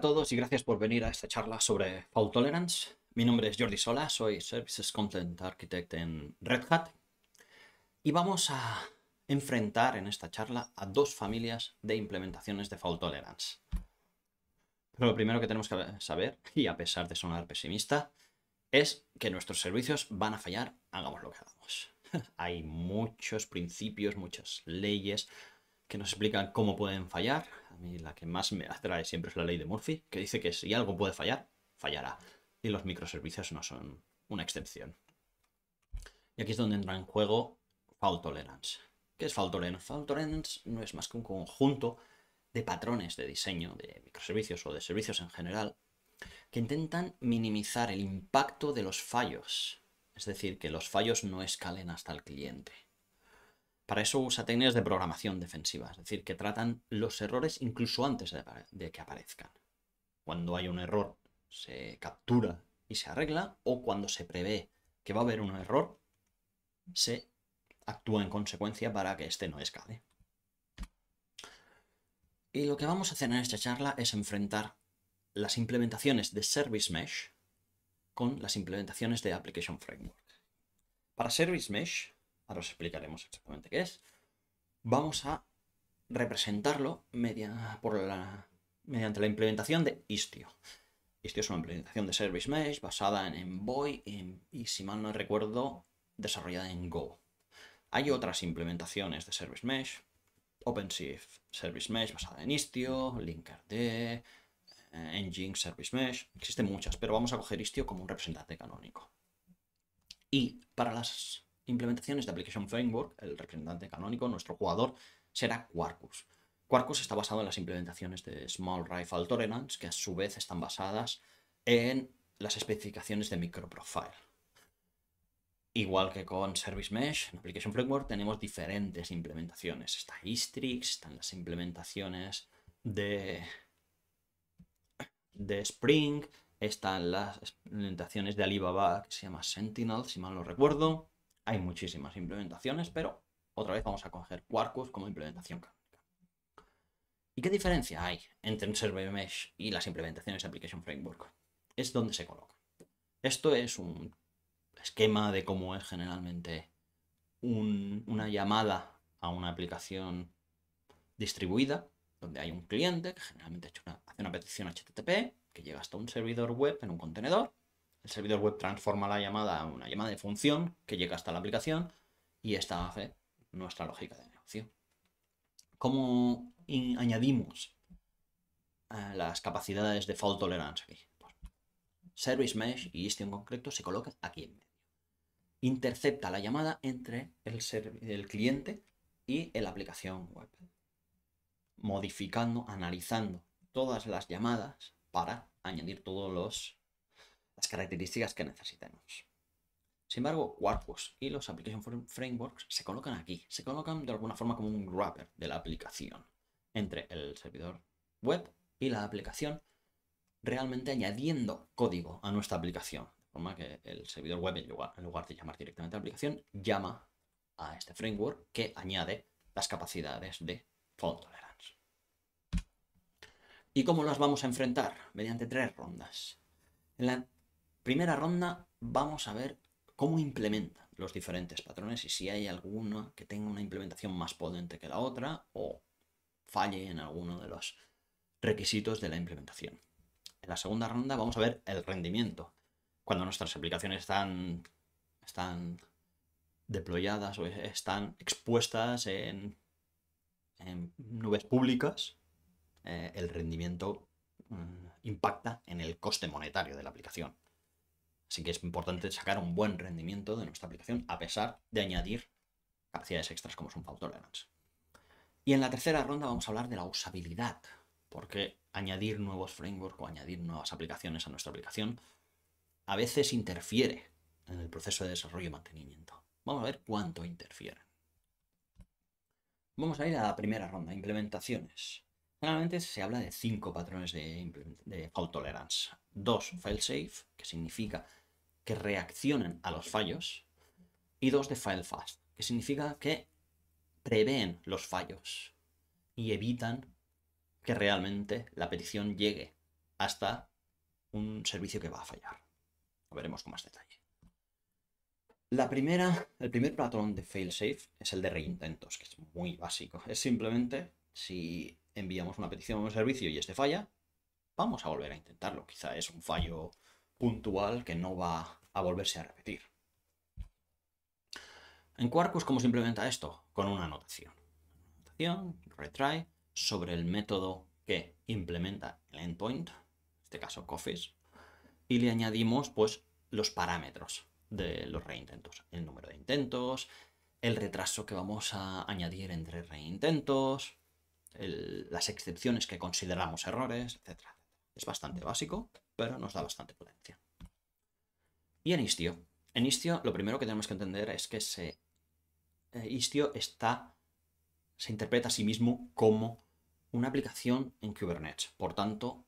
a todos y gracias por venir a esta charla sobre Fault Tolerance. Mi nombre es Jordi Sola, soy Services Content Architect en Red Hat y vamos a enfrentar en esta charla a dos familias de implementaciones de Fault Tolerance. Pero lo primero que tenemos que saber, y a pesar de sonar pesimista, es que nuestros servicios van a fallar, hagamos lo que hagamos. Hay muchos principios, muchas leyes que nos explican cómo pueden fallar mí la que más me atrae siempre es la ley de Murphy, que dice que si algo puede fallar, fallará. Y los microservicios no son una excepción. Y aquí es donde entra en juego fault tolerance. ¿Qué es fault tolerance? Fault tolerance no es más que un conjunto de patrones de diseño de microservicios o de servicios en general que intentan minimizar el impacto de los fallos. Es decir, que los fallos no escalen hasta el cliente. Para eso usa técnicas de programación defensiva, es decir, que tratan los errores incluso antes de, que aparezcan. Cuando hay un error, se captura y se arregla, o cuando se prevé que va a haber un error, se actúa en consecuencia para que este no escale. Y lo que vamos a hacer en esta charla es enfrentar las implementaciones de Service Mesh con las implementaciones de Application Framework. Para Service Mesh ahora os explicaremos exactamente qué es, vamos a representarlo mediante la implementación de Istio. Istio es una implementación de Service Mesh basada en Envoy y, si mal no recuerdo, desarrollada en Go. Hay otras implementaciones de Service Mesh, OpenShift Service Mesh basada en Istio, Linkerd, eh, Engine Service Mesh, existen muchas, pero vamos a coger Istio como un representante canónico. Y para las implementaciones de Application Framework, el representante canónico, nuestro jugador, será Quarkus. Quarkus está basado en las implementaciones de Small Rifle Tolerance, que a su vez están basadas en las especificaciones de MicroProfile. Igual que con Service Mesh, en Application Framework tenemos diferentes implementaciones. Está Istrix, están las implementaciones de, de Spring, están las implementaciones de Alibaba, que se llama Sentinel, si mal no recuerdo. Hay muchísimas implementaciones, pero otra vez vamos a coger Quarkus como implementación canónica. ¿Y qué diferencia hay entre un Server Mesh y las implementaciones de Application Framework? Es donde se coloca. Esto es un esquema de cómo es generalmente una llamada a una aplicación distribuida, donde hay un cliente que generalmente hace una petición HTTP que llega hasta un servidor web en un contenedor el servidor web transforma la llamada a una llamada de función que llega hasta la aplicación y esta hace nuestra lógica de negocio. ¿Cómo añadimos eh, las capacidades de fault tolerance aquí? Pues, service mesh y este en concreto se coloca aquí en medio. Intercepta la llamada entre el, el cliente y la aplicación web, modificando, analizando todas las llamadas para añadir todos los las características que necesitemos. Sin embargo, Quarkus y los Application Frameworks se colocan aquí, se colocan de alguna forma como un wrapper de la aplicación entre el servidor web y la aplicación, realmente añadiendo código a nuestra aplicación. De forma que el servidor web, en lugar, en lugar de llamar directamente a la aplicación, llama a este framework que añade las capacidades de fault tolerance. ¿Y cómo las vamos a enfrentar? Mediante tres rondas. En la Primera ronda, vamos a ver cómo implementa los diferentes patrones y si hay alguno que tenga una implementación más potente que la otra o falle en alguno de los requisitos de la implementación. En la segunda ronda vamos a ver el rendimiento. Cuando nuestras aplicaciones están, están deployadas o están expuestas en, nubes públicas, eh, el rendimiento mm, impacta en el coste monetario de la aplicación. Así que es importante sacar un buen rendimiento de nuestra aplicación a pesar de añadir capacidades extras como son fault tolerance. Y en la tercera ronda vamos a hablar de la usabilidad, porque añadir nuevos frameworks o añadir nuevas aplicaciones a nuestra aplicación a veces interfiere en el proceso de desarrollo y mantenimiento. Vamos a ver cuánto interfieren. Vamos a ir a la primera ronda, implementaciones. Generalmente se habla de cinco patrones de, de fault tolerance. Dos fail safe, que significa que reaccionan a los fallos, y dos de fail fast, que significa que prevén los fallos y evitan que realmente la petición llegue hasta un servicio que va a fallar. Lo veremos con más detalle. La primera, el primer patrón de fail safe es el de reintentos, que es muy básico. Es simplemente si enviamos una petición a un servicio y este falla, vamos a volver a intentarlo. Quizá es un fallo puntual que no va a volverse a repetir. En Quarkus, ¿cómo se implementa esto? Con una anotación. Anotación, retry, sobre el método que implementa el endpoint, en este caso Coffees, y le añadimos pues, los parámetros de los reintentos, el número de intentos, el retraso que vamos a añadir entre reintentos, las excepciones que consideramos errores, etc. Es bastante básico, pero nos da bastante potencia. Y en Istio. En Istio lo primero que tenemos que entender es que eh, Istio está, se interpreta a sí mismo como una aplicación en Kubernetes. Por tanto,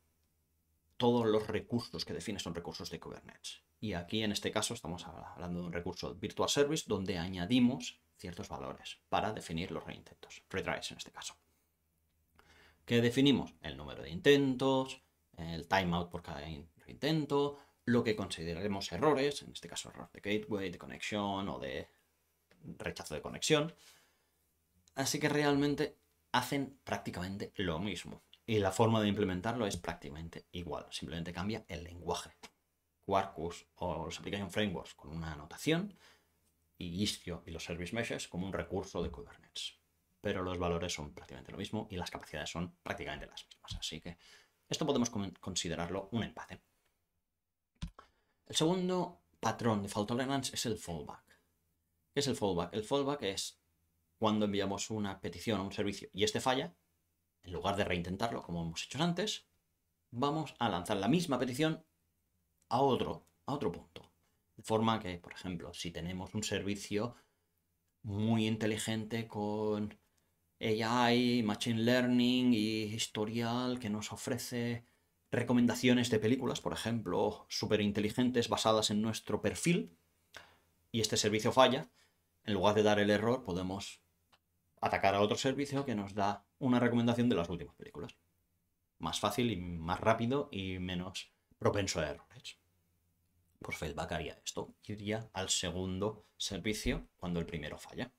todos los recursos que define son recursos de Kubernetes. Y aquí en este caso estamos hablando de un recurso Virtual Service donde añadimos ciertos valores para definir los reintentos, retries en este caso. ¿Qué definimos? El número de intentos, el timeout por cada reintento, lo que consideraremos errores, en este caso error de gateway, de conexión o de rechazo de conexión. Así que realmente hacen prácticamente lo mismo. Y la forma de implementarlo es prácticamente igual, simplemente cambia el lenguaje. Quarkus o los Application Frameworks con una anotación y Istio y los Service Meshes como un recurso de Kubernetes. Pero los valores son prácticamente lo mismo y las capacidades son prácticamente las mismas. Así que esto podemos considerarlo un empate. El segundo patrón de fault tolerance es el fallback. ¿Qué es el fallback? El fallback es cuando enviamos una petición a un servicio y este falla, en lugar de reintentarlo como hemos hecho antes, vamos a lanzar la misma petición a otro, a otro punto. De forma que, por ejemplo, si tenemos un servicio muy inteligente con AI, Machine Learning y historial que nos ofrece recomendaciones de películas, por ejemplo, súper inteligentes basadas en nuestro perfil, y este servicio falla, en lugar de dar el error, podemos atacar a otro servicio que nos da una recomendación de las últimas películas. Más fácil y más rápido y menos propenso a errores. Pues feedback haría esto, iría al segundo servicio cuando el primero falla.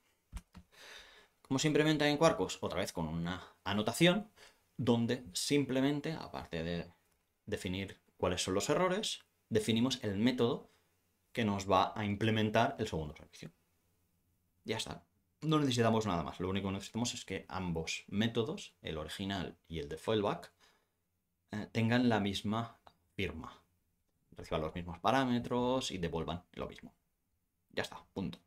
Como se implementa en Quarkus? Otra vez con una anotación donde simplemente, aparte de definir cuáles son los errores, definimos el método que nos va a implementar el segundo servicio. Ya está. No necesitamos nada más. Lo único que necesitamos es que ambos métodos, el original y el de fallback, eh, tengan la misma firma. Reciban los mismos parámetros y devuelvan lo mismo. Ya está, punto.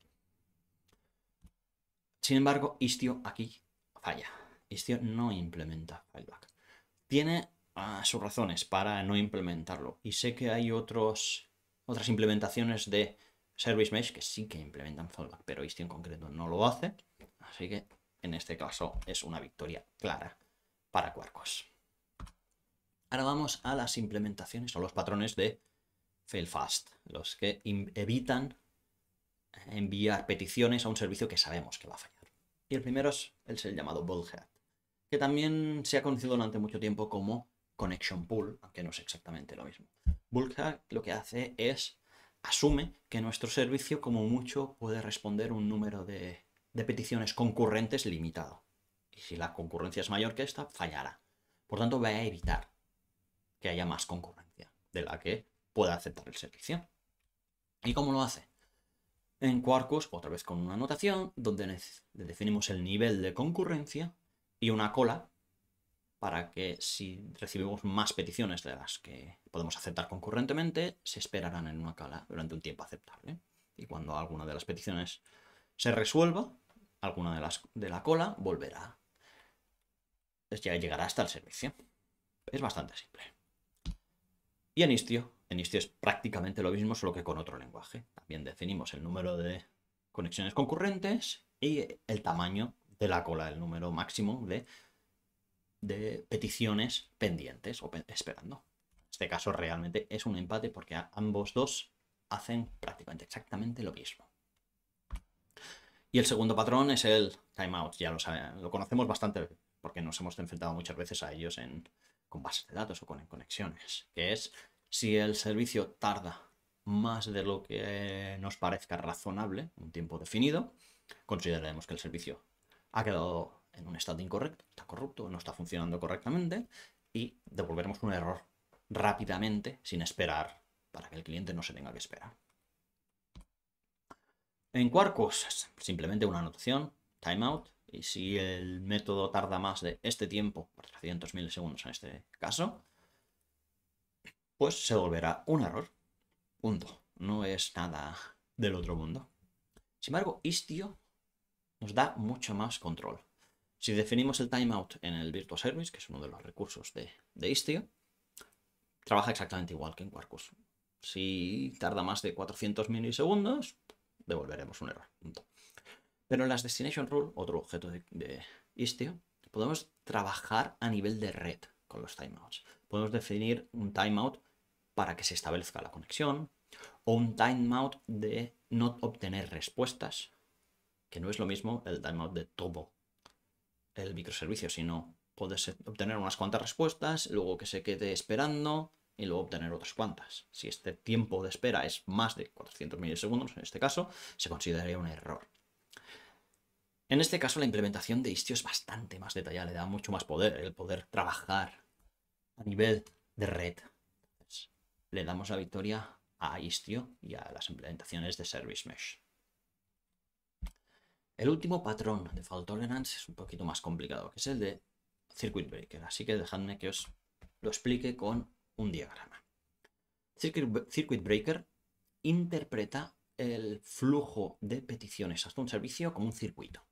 Sin embargo, Istio aquí falla. Istio no implementa fallback. Tiene sus razones para no implementarlo. Y sé que hay otros, otras implementaciones de Service Mesh que sí que implementan fallback, pero este en concreto no lo hace. Así que en este caso es una victoria clara para Quarkus. Ahora vamos a las implementaciones o los patrones de failfast, los que evitan enviar peticiones a un servicio que sabemos que va a fallar. Y el primero es el llamado bullhead, que también se ha conocido durante mucho tiempo como Connection Pool, aunque no es exactamente lo mismo. Bulkhack lo que hace es asume que nuestro servicio como mucho puede responder un número de, de peticiones concurrentes limitado. Y si la concurrencia es mayor que esta, fallará. Por tanto, va a evitar que haya más concurrencia de la que pueda aceptar el servicio. ¿Y cómo lo hace? En Quarkus, otra vez con una anotación, donde definimos el nivel de concurrencia y una cola para que si recibimos más peticiones de las que podemos aceptar concurrentemente, se esperarán en una cola durante un tiempo aceptable. Y cuando alguna de las peticiones se resuelva, alguna de las de la cola volverá. ya llegará hasta el servicio. Es bastante simple. Y en Istio, en Istio es prácticamente lo mismo, solo que con otro lenguaje. También definimos el número de conexiones concurrentes y el tamaño de la cola, el número máximo de de peticiones pendientes o esperando. este caso realmente es un empate porque ambos dos hacen prácticamente exactamente lo mismo. Y el segundo patrón es el timeout. Ya lo, lo conocemos bastante porque nos hemos enfrentado muchas veces a ellos con bases de datos o con conexiones, que es si el servicio tarda más de lo que nos parezca razonable, un tiempo definido, consideraremos que el servicio ha quedado en un estado incorrecto, está corrupto, no está funcionando correctamente y devolveremos un error rápidamente sin esperar para que el cliente no se tenga que esperar. En Quarkus, pues, simplemente una anotación, timeout, y si el método tarda más de este tiempo, 300.000 segundos en este caso, pues se volverá un error. Punto. No es nada del otro mundo. Sin embargo, Istio nos da mucho más control. Si definimos el timeout en el virtual Service, que es uno de los recursos de, Istio, trabaja exactamente igual que en Quarkus. Si tarda más de 400 milisegundos, devolveremos un error. Pero en las Destination Rule, otro objeto de, Istio, podemos trabajar a nivel de red con los timeouts. Podemos definir un timeout para que se establezca la conexión o un timeout de no obtener respuestas, que no es lo mismo el timeout de Tobo el microservicio, sino puedes obtener unas cuantas respuestas, luego que se quede esperando y luego obtener otras cuantas. Si este tiempo de espera es más de 400 milisegundos, en este caso, se consideraría un error. En este caso, la implementación de Istio es bastante más detallada, le da mucho más poder, el poder trabajar a nivel de red. le damos la victoria a Istio y a las implementaciones de Service Mesh. El último patrón de fault tolerance es un poquito más complicado, que es el de circuit breaker. Así que dejadme que os lo explique con un diagrama. Circuit breaker interpreta el flujo de peticiones hasta un servicio como un circuito,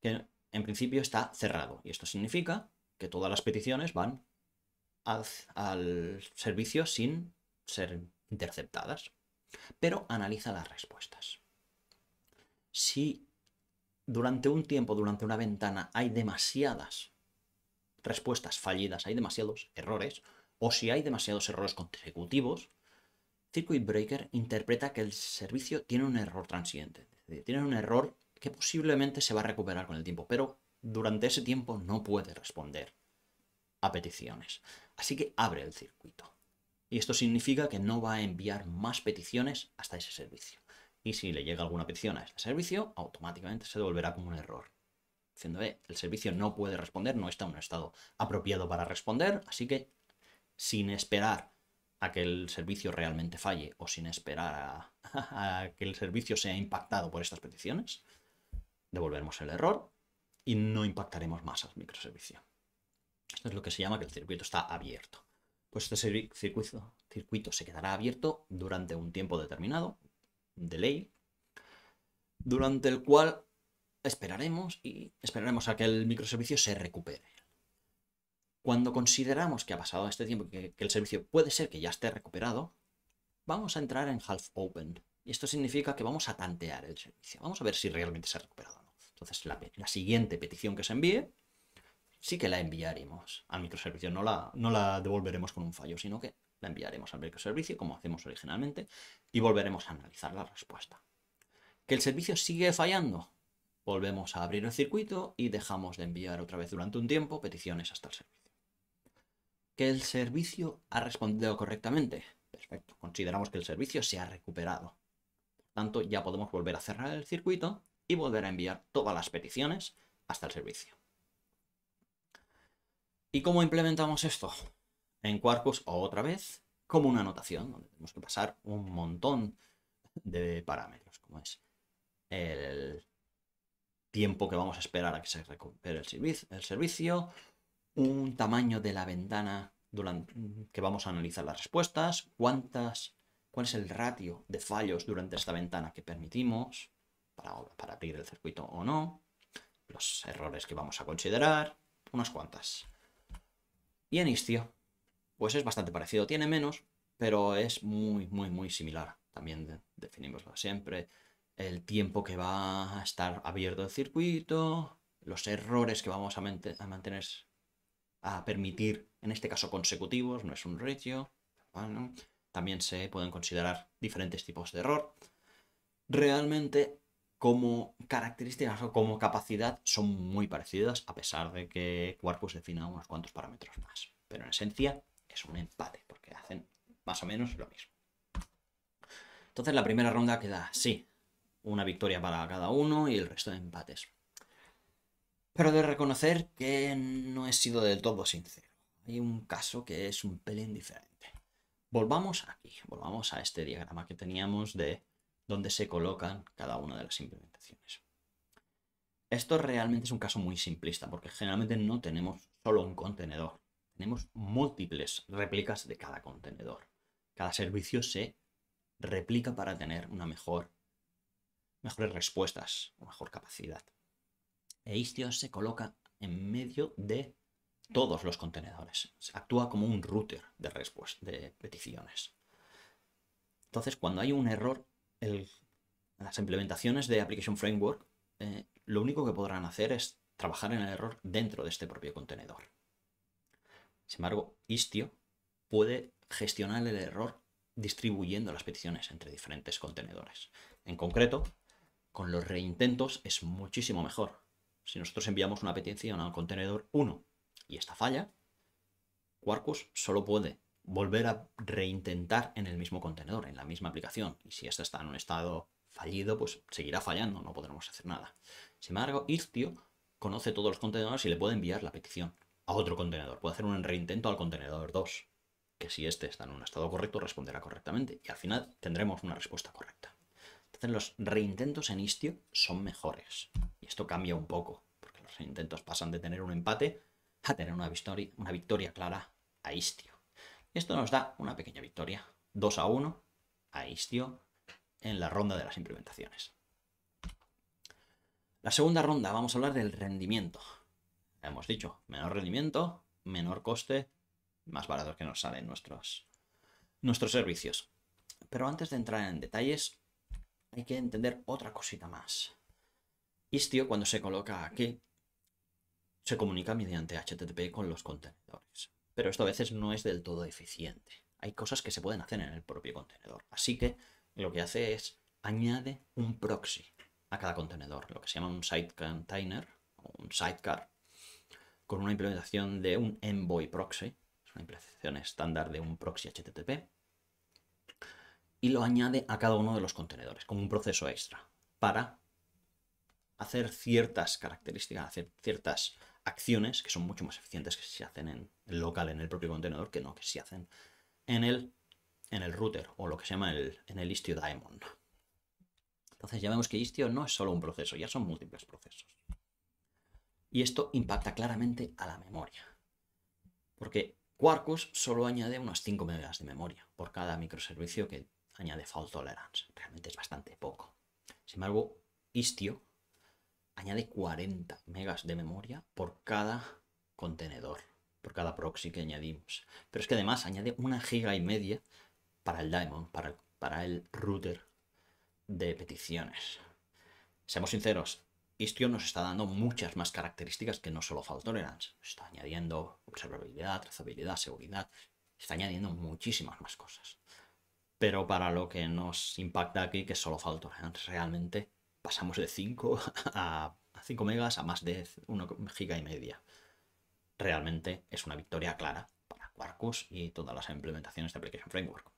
que en principio está cerrado. Y esto significa que todas las peticiones van al, servicio sin ser interceptadas, pero analiza las respuestas. Si durante un tiempo, durante una ventana, hay demasiadas respuestas fallidas, hay demasiados errores, o si hay demasiados errores consecutivos, Circuit Breaker interpreta que el servicio tiene un error transiente, tiene un error que posiblemente se va a recuperar con el tiempo, pero durante ese tiempo no puede responder a peticiones. Así que abre el circuito. Y esto significa que no va a enviar más peticiones hasta ese servicio y si le llega alguna petición a este servicio, automáticamente se devolverá como un error. Diciendo, eh, el servicio no puede responder, no está en un estado apropiado para responder, así que sin esperar a que el servicio realmente falle o sin esperar a, que el servicio sea impactado por estas peticiones, devolveremos el error y no impactaremos más al microservicio. Esto es lo que se llama que el circuito está abierto. Pues este circuito, circuito se quedará abierto durante un tiempo determinado, delay, durante el cual esperaremos y esperaremos a que el microservicio se recupere. Cuando consideramos que ha pasado este tiempo que, que el servicio puede ser que ya esté recuperado, vamos a entrar en half open. Y esto significa que vamos a tantear el servicio. Vamos a ver si realmente se ha recuperado o no. Entonces, la, siguiente petición que se envíe, sí que la enviaremos al microservicio. No la, no la devolveremos con un fallo, sino que la enviaremos al microservicio, como hacemos originalmente, y volveremos a analizar la respuesta. ¿Que el servicio sigue fallando? Volvemos a abrir el circuito y dejamos de enviar otra vez durante un tiempo peticiones hasta el servicio. ¿Que el servicio ha respondido correctamente? Perfecto, consideramos que el servicio se ha recuperado. Por tanto, ya podemos volver a cerrar el circuito y volver a enviar todas las peticiones hasta el servicio. ¿Y cómo implementamos esto? En Quarkus otra vez como una anotación, donde tenemos que pasar un montón de parámetros, como es el tiempo que vamos a esperar a que se recupere el, servicio, un tamaño de la ventana durante, que vamos a analizar las respuestas, cuántas, cuál es el ratio de fallos durante esta ventana que permitimos para, para abrir el circuito o no, los errores que vamos a considerar, unas cuantas. Y inicio pues es bastante parecido. Tiene menos, pero es muy, muy, muy similar. También definimoslo siempre. El tiempo que va a estar abierto el circuito, los errores que vamos a, mantener, a permitir, en este caso consecutivos, no es un ratio. también se pueden considerar diferentes tipos de error. Realmente, como características o como capacidad, son muy parecidas, a pesar de que Quarkus defina unos cuantos parámetros más. Pero en esencia, un empate, porque hacen más o menos lo mismo. Entonces la primera ronda queda así, una victoria para cada uno y el resto de empates. Pero de reconocer que no he sido del todo sincero. Hay un caso que es un pelín diferente. Volvamos aquí, volvamos a este diagrama que teníamos de dónde se colocan cada una de las implementaciones. Esto realmente es un caso muy simplista, porque generalmente no tenemos solo un contenedor tenemos múltiples réplicas de cada contenedor. Cada servicio se replica para tener una mejor, mejores respuestas, una mejor capacidad. E Istio se coloca en medio de todos los contenedores. Actúa como un router de, de peticiones. Entonces, cuando hay un error, las implementaciones de Application Framework eh, lo único que podrán hacer es trabajar en el error dentro de este propio contenedor. Sin embargo, Istio puede gestionar el error distribuyendo las peticiones entre diferentes contenedores. En concreto, con los reintentos es muchísimo mejor. Si nosotros enviamos una petición al contenedor 1 y esta falla, Quarkus solo puede volver a reintentar en el mismo contenedor, en la misma aplicación. Y si esta está en un estado fallido, pues seguirá fallando, no podremos hacer nada. Sin embargo, Istio conoce todos los contenedores y le puede enviar la petición a otro contenedor. Puede hacer un reintento al contenedor 2, que si este está en un estado correcto responderá correctamente y al final tendremos una respuesta correcta. Entonces los reintentos en Istio son mejores. Y esto cambia un poco, porque los reintentos pasan de tener un empate a tener una victoria, una victoria clara a Istio. Esto nos da una pequeña victoria, 2 a 1 a Istio en la ronda de las implementaciones. La segunda ronda vamos a hablar del rendimiento hemos dicho, menor rendimiento, menor coste, más barato que nos salen nuestros, nuestros servicios. Pero antes de entrar en detalles, hay que entender otra cosita más. Istio, cuando se coloca aquí, se comunica mediante HTTP con los contenedores. Pero esto a veces no es del todo eficiente. Hay cosas que se pueden hacer en el propio contenedor. Así que lo que hace es añade un proxy a cada contenedor, lo que se llama un side container o un sidecar, con una implementación de un Envoy proxy, es una implementación estándar de un proxy HTTP, y lo añade a cada uno de los contenedores como un proceso extra para hacer ciertas características, hacer ciertas acciones que son mucho más eficientes que si se hacen en local, en el propio contenedor, que no que se hacen en el, en el router o lo que se llama el, en el Istio Daemon. Entonces ya vemos que Istio no es solo un proceso, ya son múltiples procesos. Y esto impacta claramente a la memoria. Porque Quarkus solo añade unas 5 megas de memoria por cada microservicio que añade fault tolerance. Realmente es bastante poco. Sin embargo, Istio añade 40 megas de memoria por cada contenedor, por cada proxy que añadimos. Pero es que además añade una giga y media para el daemon, para para el router de peticiones. Seamos sinceros, Istio nos está dando muchas más características que no solo fault tolerance. Está añadiendo observabilidad, trazabilidad, seguridad. Está añadiendo muchísimas más cosas. Pero para lo que nos impacta aquí, que es solo fault tolerance, realmente pasamos de 5 a 5 megas a más de 1 giga y media. Realmente es una victoria clara para Quarkus y todas las implementaciones de Application Framework.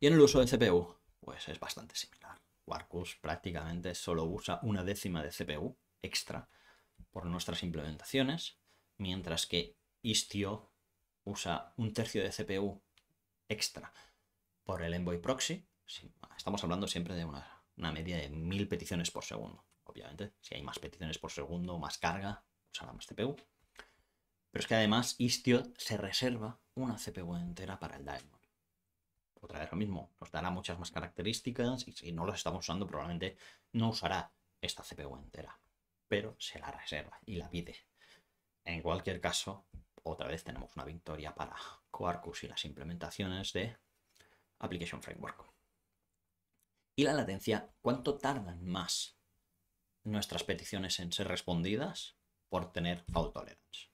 Y en el uso de CPU, pues es bastante similar. Quarkus prácticamente solo usa una décima de CPU extra por nuestras implementaciones, mientras que Istio usa un tercio de CPU extra por el Envoy Proxy. Estamos hablando siempre de una, media de mil peticiones por segundo. Obviamente, si hay más peticiones por segundo, más carga, usará más CPU. Pero es que además Istio se reserva una CPU entera para el daemon otra vez lo mismo, nos dará muchas más características y si no las estamos usando probablemente no usará esta CPU entera, pero se la reserva y la pide. En cualquier caso, otra vez tenemos una victoria para Quarkus y las implementaciones de Application Framework. Y la latencia, ¿cuánto tardan más nuestras peticiones en ser respondidas por tener fault tolerance?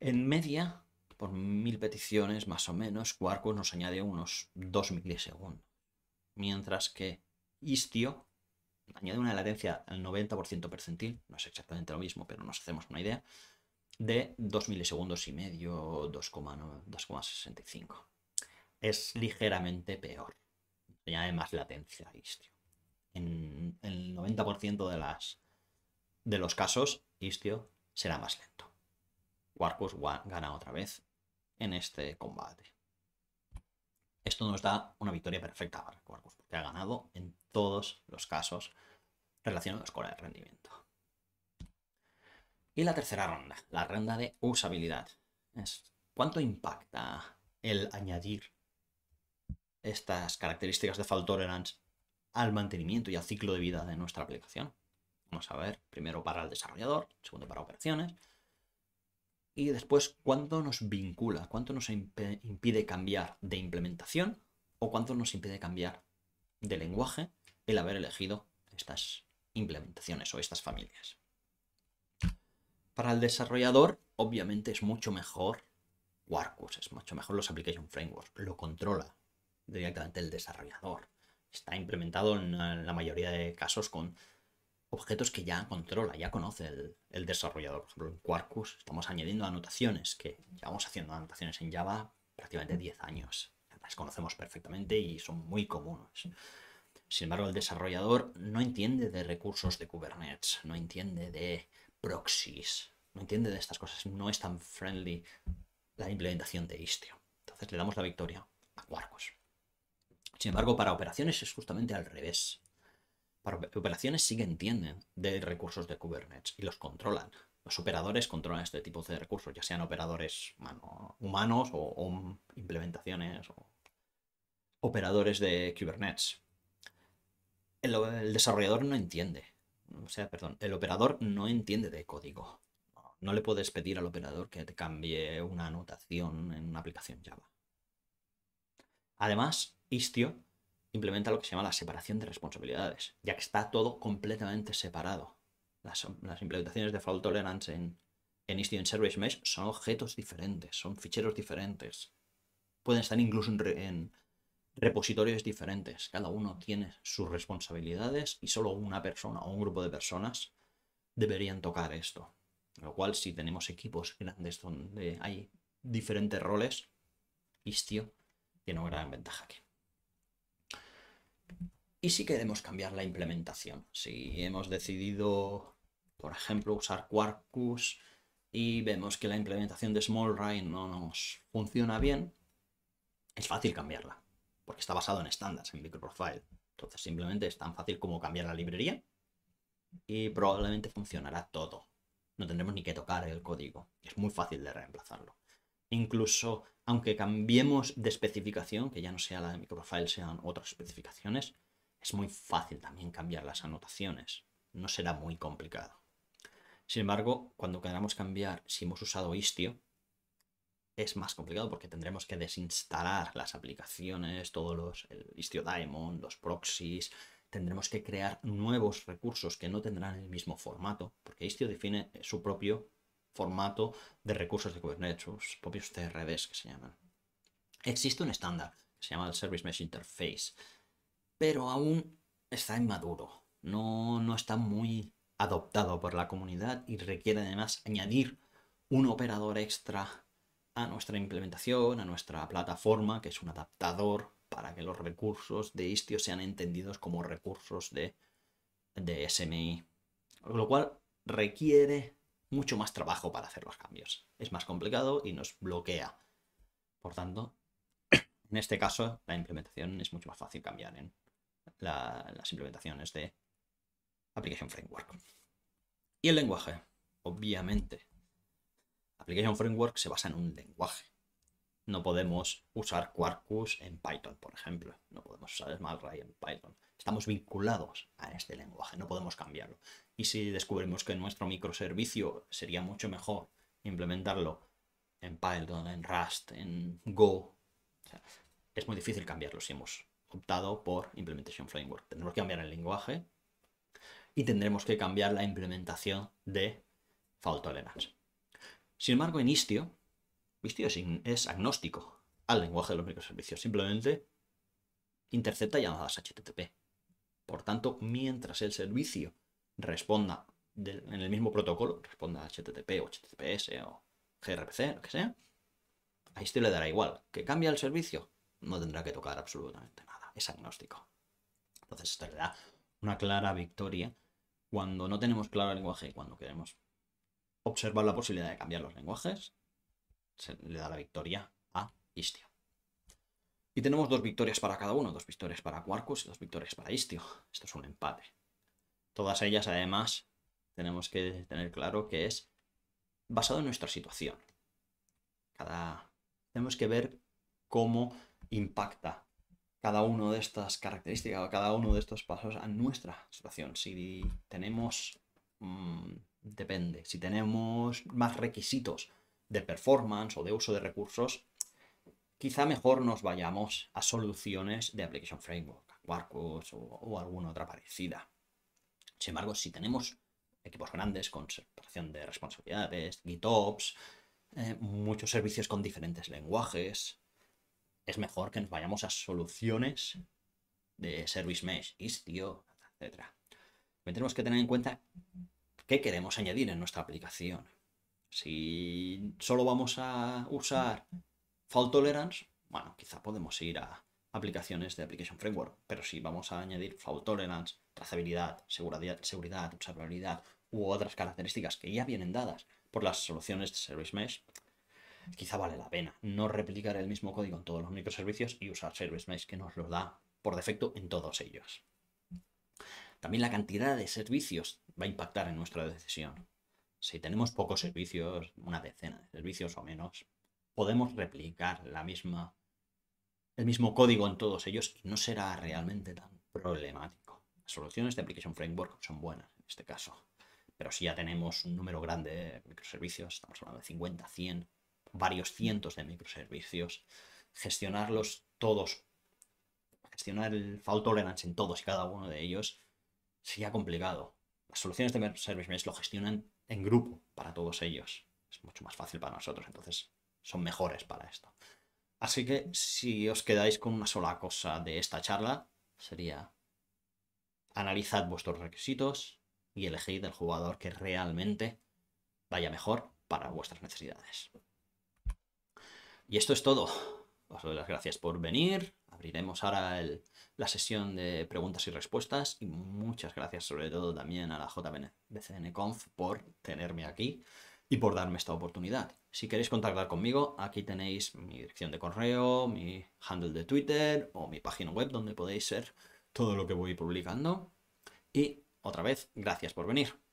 En media, por mil peticiones más o menos, Quarkus nos añade unos 2 milisegundos. Mientras que Istio añade una latencia al 90% percentil, no es exactamente lo mismo, pero nos hacemos una idea, de 2 milisegundos y medio, 2,65. Es ligeramente peor. Añade más latencia a Istio. En el 90% de, las, de los casos, Istio será más lento. Quarkus gana otra vez en este combate. Esto nos da una victoria perfecta para Quarkus, porque ha ganado en todos los casos relacionados con el rendimiento. Y la tercera ronda, la ronda de usabilidad. ¿Cuánto impacta el añadir estas características de fault tolerance al mantenimiento y al ciclo de vida de nuestra aplicación? Vamos a ver, primero para el desarrollador, segundo para operaciones, y después cuánto nos vincula, cuánto nos impide cambiar de implementación o cuánto nos impide cambiar de lenguaje el haber elegido estas implementaciones o estas familias. Para el desarrollador, obviamente es mucho mejor Quarkus, es mucho mejor los Application Frameworks, lo controla directamente el desarrollador. Está implementado en la mayoría de casos con objetos que ya controla, ya conoce el, desarrollador. Por ejemplo, en Quarkus estamos añadiendo anotaciones, que llevamos haciendo anotaciones en Java prácticamente 10 años. Las conocemos perfectamente y son muy comunes. Sin embargo, el desarrollador no entiende de recursos de Kubernetes, no entiende de proxies, no entiende de estas cosas, no es tan friendly la implementación de Istio. Entonces le damos la victoria a Quarkus. Sin embargo, para operaciones es justamente al revés operaciones sí que entienden de recursos de Kubernetes y los controlan. Los operadores controlan este tipo de recursos, ya sean operadores humanos o, implementaciones o operadores de Kubernetes. El, desarrollador no entiende, o sea, perdón, el operador no entiende de código. no le puedes pedir al operador que te cambie una anotación en una aplicación Java. Además, Istio implementa lo que se llama la separación de responsabilidades, ya que está todo completamente separado. Las, implementaciones de fault tolerance en, en en Service Mesh son objetos diferentes, son ficheros diferentes. Pueden estar incluso en, repositorios diferentes. Cada uno tiene sus responsabilidades y solo una persona o un grupo de personas deberían tocar esto. Lo cual, si tenemos equipos grandes donde hay diferentes roles, Istio tiene una gran ventaja aquí y si queremos cambiar la implementación, si hemos decidido, por ejemplo, usar Quarkus y vemos que la implementación de SmallRide no nos funciona bien, es fácil cambiarla, porque está basado en estándares, en microprofile. Entonces simplemente es tan fácil como cambiar la librería y probablemente funcionará todo. No tendremos ni que tocar el código. Es muy fácil de reemplazarlo. Incluso aunque cambiemos de especificación, que ya no sea la de microprofile, sean otras especificaciones, es muy fácil también cambiar las anotaciones, no será muy complicado. Sin embargo, cuando queramos cambiar si hemos usado Istio, es más complicado porque tendremos que desinstalar las aplicaciones, todos los el Istio Diamond, los proxies, tendremos que crear nuevos recursos que no tendrán el mismo formato, porque Istio define su propio formato de recursos de Kubernetes, sus propios CRDs que se llaman. Existe un estándar que se llama el Service Mesh Interface, pero aún está inmaduro, no, no está muy adoptado por la comunidad y requiere además añadir un operador extra a nuestra implementación, a nuestra plataforma, que es un adaptador para que los recursos de Istio sean entendidos como recursos de, de SMI. Lo cual requiere mucho más trabajo para hacer los cambios. Es más complicado y nos bloquea. Por tanto, en este caso, la implementación es mucho más fácil cambiar en las implementaciones de Application Framework. Y el lenguaje, obviamente. Application Framework se basa en un lenguaje. No podemos usar Quarkus en Python, por ejemplo. No podemos usar SmaltRay en Python. Estamos vinculados a este lenguaje, no podemos cambiarlo. Y si descubrimos que nuestro microservicio sería mucho mejor implementarlo en Python, en Rust, en Go, es muy difícil cambiarlo si hemos optado por Implementation Framework. Tendremos que cambiar el lenguaje y tendremos que cambiar la implementación de fault tolerance. Sin embargo, en Istio, Istio es, agnóstico al lenguaje de los microservicios. Simplemente intercepta llamadas HTTP. Por tanto, mientras el servicio responda en el mismo protocolo, responda HTTP o HTTPS o gRPC, lo que sea, a Istio le dará igual. ¿Que cambie el servicio? No tendrá que tocar absolutamente nada es agnóstico. Entonces esto le da una clara victoria cuando no tenemos claro el lenguaje y cuando queremos observar la posibilidad de cambiar los lenguajes, se le da la victoria a Istio. Y tenemos dos victorias para cada uno, dos victorias para Quarkus y dos victorias para Istio. Esto es un empate. Todas ellas, además, tenemos que tener claro que es basado en nuestra situación. Cada... Tenemos que ver cómo impacta cada una de estas características o cada uno de estos pasos a nuestra situación. Si tenemos, mm, depende, si tenemos más requisitos de performance o de uso de recursos, quizá mejor nos vayamos a soluciones de Application Framework, Quarkus o, alguna otra parecida. Sin embargo, si tenemos equipos grandes con separación de responsabilidades, GitOps, eh, muchos servicios con diferentes lenguajes, es mejor que nos vayamos a soluciones de Service Mesh, Istio, etc. tenemos que tener en cuenta qué queremos añadir en nuestra aplicación. Si solo vamos a usar Fault Tolerance, bueno, quizá podemos ir a aplicaciones de Application Framework, pero si vamos a añadir Fault Tolerance, trazabilidad, seguridad, seguridad observabilidad u otras características que ya vienen dadas por las soluciones de Service Mesh, quizá vale la pena no replicar el mismo código en todos los microservicios y usar Mesh que nos lo da por defecto en todos ellos. También la cantidad de servicios va a impactar en nuestra decisión. Si tenemos pocos servicios, una decena de servicios o menos, podemos replicar la misma, el mismo código en todos ellos no será realmente tan problemático. Las soluciones de Application Framework son buenas en este caso. Pero si ya tenemos un número grande de microservicios, estamos hablando de 50, 100, varios cientos de microservicios, gestionarlos todos, gestionar el fault tolerance en todos y cada uno de ellos, sería complicado. Las soluciones de service lo gestionan en grupo para todos ellos. Es mucho más fácil para nosotros, entonces son mejores para esto. Así que si os quedáis con una sola cosa de esta charla, sería analizad vuestros requisitos y elegid el jugador que realmente vaya mejor para vuestras necesidades. Y esto es todo. Os doy las gracias por venir. Abriremos ahora la sesión de preguntas y respuestas. Y muchas gracias sobre todo también a la Conf por tenerme aquí y por darme esta oportunidad. Si queréis contactar conmigo, aquí tenéis mi dirección de correo, mi handle de Twitter o mi página web donde podéis ver todo lo que voy publicando. Y otra vez, gracias por venir.